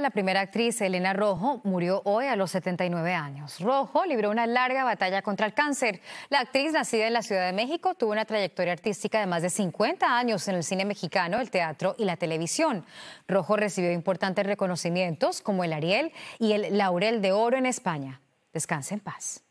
la primera actriz Elena Rojo murió hoy a los 79 años. Rojo libró una larga batalla contra el cáncer. La actriz nacida en la Ciudad de México tuvo una trayectoria artística de más de 50 años en el cine mexicano, el teatro y la televisión. Rojo recibió importantes reconocimientos como el Ariel y el Laurel de Oro en España. Descanse en paz.